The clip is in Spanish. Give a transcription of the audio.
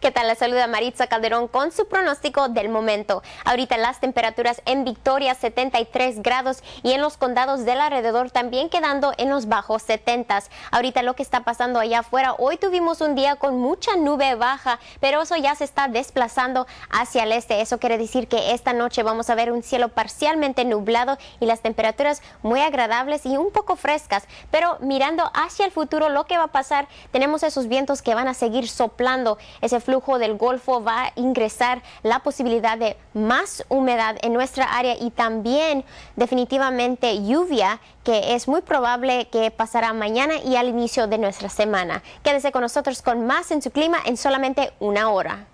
¿Qué tal? La saluda Maritza Calderón con su pronóstico del momento. Ahorita las temperaturas en Victoria 73 grados y en los condados del alrededor también quedando en los bajos 70. Ahorita lo que está pasando allá afuera, hoy tuvimos un día con mucha nube baja, pero eso ya se está desplazando hacia el este. Eso quiere decir que esta noche vamos a ver un cielo parcialmente nublado y las temperaturas muy agradables y un poco frescas. Pero mirando hacia el futuro, lo que va a pasar, tenemos esos vientos que van a seguir soplando. Ese flujo del Golfo va a ingresar la posibilidad de más humedad en nuestra área y también definitivamente lluvia que es muy probable que pasará mañana y al inicio de nuestra semana. Quédese con nosotros con más en su clima en solamente una hora.